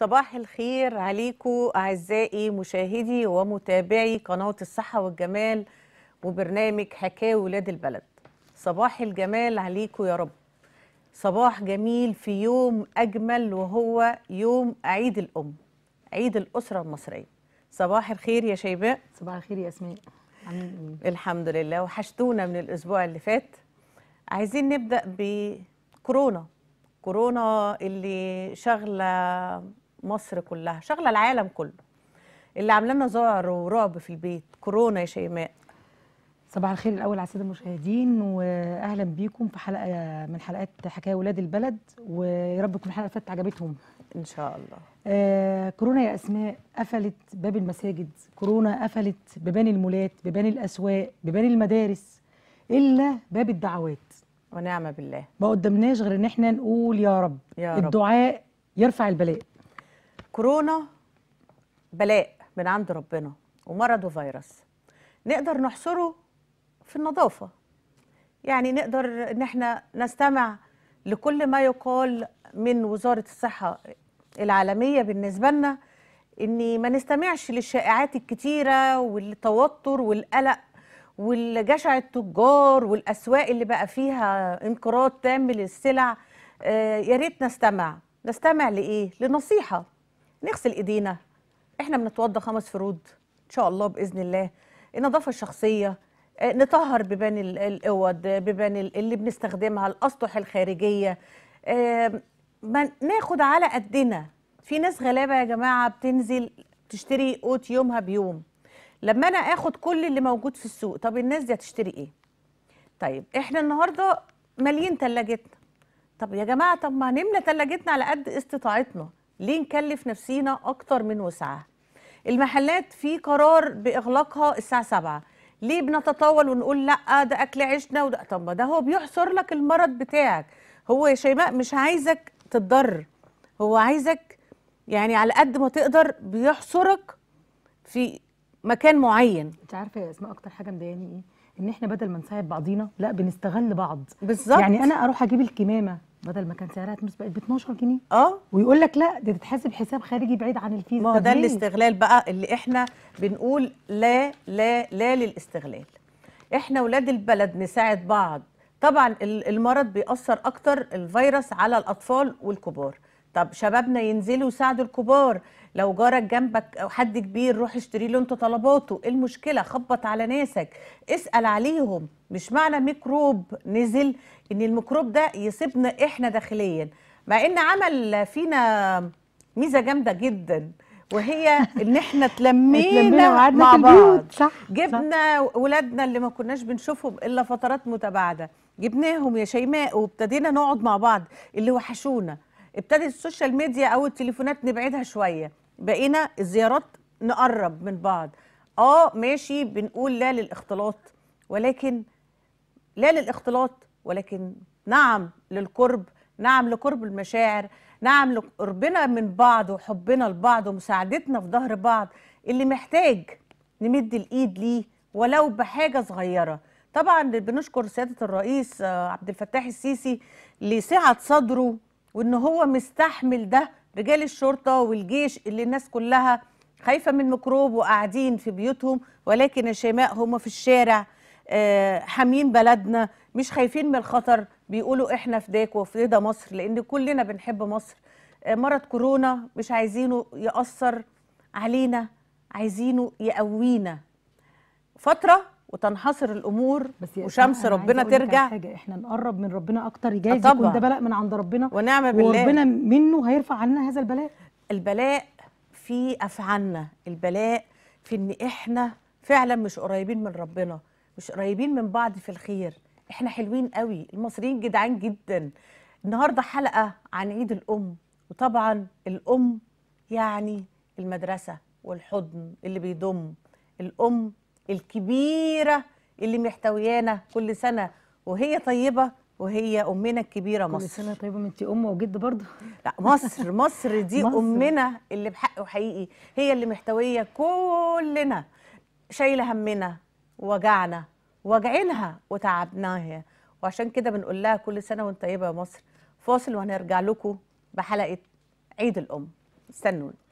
صباح الخير عليكم أعزائي مشاهدي ومتابعي قناة الصحة والجمال وبرنامج حكاوي ولاد البلد صباح الجمال عليكم يا رب صباح جميل في يوم أجمل وهو يوم عيد الأم عيد الأسرة المصرية صباح الخير يا شيباء صباح الخير يا أسماء إيه؟ الحمد لله وحشتونا من الأسبوع اللي فات عايزين نبدأ بكورونا كورونا اللي شغلة مصر كلها شغله العالم كله اللي عامله لنا ذعر ورعب في البيت كورونا يا شيماء صباح الخير الاول على الساده المشاهدين واهلا بيكم في حلقه من حلقات حكايه ولاد البلد ويا رب تكون الحلقه اللي فاتت عجبتهم ان شاء الله آه كورونا يا اسماء قفلت باب المساجد كورونا قفلت بيبان المولات بيبان الاسواق بيبان المدارس الا باب الدعوات ونعم بالله ما قدمناش غير ان احنا نقول يا رب يا الدعاء رب. يرفع البلاء كورونا بلاء من عند ربنا ومرض وفيروس نقدر نحصره في النظافة يعني نقدر ان احنا نستمع لكل ما يقال من وزارة الصحة العالمية بالنسبة لنا ان ما نستمعش للشائعات الكتيرة والتوتر والقلق والجشع التجار والاسواق اللي بقى فيها انقراض تام للسلع آه يا ريت نستمع نستمع لايه لنصيحه نغسل ايدينا احنا بنتوضى خمس فروض ان شاء الله باذن الله النظافه الشخصيه آه، نطهر بيبان الاوض بيبان اللي بنستخدمها الاسطح الخارجيه ما ناخد على قدنا في ناس غلابه يا جماعه بتنزل تشتري قوت يومها بيوم لما انا اخد كل اللي موجود في السوق طب الناس دي هتشتري ايه طيب احنا النهارده مالين تلاجتنا طب يا جماعه طب ما نملى تلاجتنا على قد استطاعتنا ليه نكلف نفسينا اكتر من وسعها المحلات في قرار باغلاقها الساعه 7 ليه بنتطاول ونقول لا ده اكل عيشنا وده طب ما ده هو بيحصر لك المرض بتاعك هو يا شيماء مش عايزك تتضرر هو عايزك يعني على قد ما تقدر بيحصرك في مكان معين انت عارفه يا اسماء اكتر حاجه مضايقاني ايه ان احنا بدل ما نساعد بعضينا لا بنستغل بعض بالظبط يعني انا اروح اجيب الكمامه بدل ما كان سعرها تمس بقت ب 12 جنيه اه ويقول لك لا ده تتحسب حساب خارجي بعيد عن الفيزا ما ده الاستغلال بقى اللي احنا بنقول لا لا لا للاستغلال احنا ولاد البلد نساعد بعض طبعا المرض بيأثر اكتر الفيروس على الاطفال والكبار طب شبابنا ينزلوا يساعدوا الكبار لو جارك جنبك او حد كبير روح اشتري له انت طلباته ايه المشكله خبط على ناسك اسال عليهم مش معنى ميكروب نزل ان الميكروب ده يصيبنا احنا داخليا مع ان عمل فينا ميزه جامده جدا وهي ان احنا اتلمينا مع بعض صح جبنا اولادنا اللي ما كناش بنشوفهم الا فترات متباعده جبناهم يا شيماء وابتدينا نقعد مع بعض اللي وحشونا ابتدت السوشيال ميديا او التليفونات نبعدها شويه بقينا الزيارات نقرب من بعض اه ماشي بنقول لا للاختلاط ولكن لا للاختلاط ولكن نعم للقرب نعم لقرب المشاعر نعم لقربنا من بعض وحبنا لبعض ومساعدتنا في ظهر بعض اللي محتاج نمد الايد ليه ولو بحاجه صغيره طبعا بنشكر سياده الرئيس آه، عبد الفتاح السيسي لسعه صدره وان هو مستحمل ده رجال الشرطه والجيش اللي الناس كلها خايفه من ميكروب وقاعدين في بيوتهم ولكن الشيماء هم في الشارع آه، حامين بلدنا مش خايفين من الخطر بيقولوا احنا في داك وفي ده مصر لان كلنا بنحب مصر آه، مرض كورونا مش عايزينه ياثر علينا عايزينه يقوينا فتره وتنحصر الامور بس وشمس ربنا ترجع حاجه احنا نقرب من ربنا اكتر جايز يكون ده بلاء من عند ربنا ونعم بالله وربنا منه هيرفع عنا هذا البلاء البلاء في افعالنا البلاء في ان احنا فعلا مش قريبين من ربنا مش قريبين من بعض في الخير احنا حلوين قوي المصريين جدعان جدا النهارده حلقه عن عيد الام وطبعا الام يعني المدرسه والحضن اللي بيضم الام الكبيرة اللي محتويانا كل سنة وهي طيبة وهي امنا الكبيره مصر كل سنه طيبه ما انت ام وجد برضه لا مصر مصر دي مصر. امنا اللي بحق وحقيقي هي اللي محتويه كلنا شايله همنا وجعنا وجعينها وتعبناها وعشان كده بنقول لها كل سنه وانت طيبه يا مصر فاصل وهنرجع لكم بحلقه عيد الام استنوني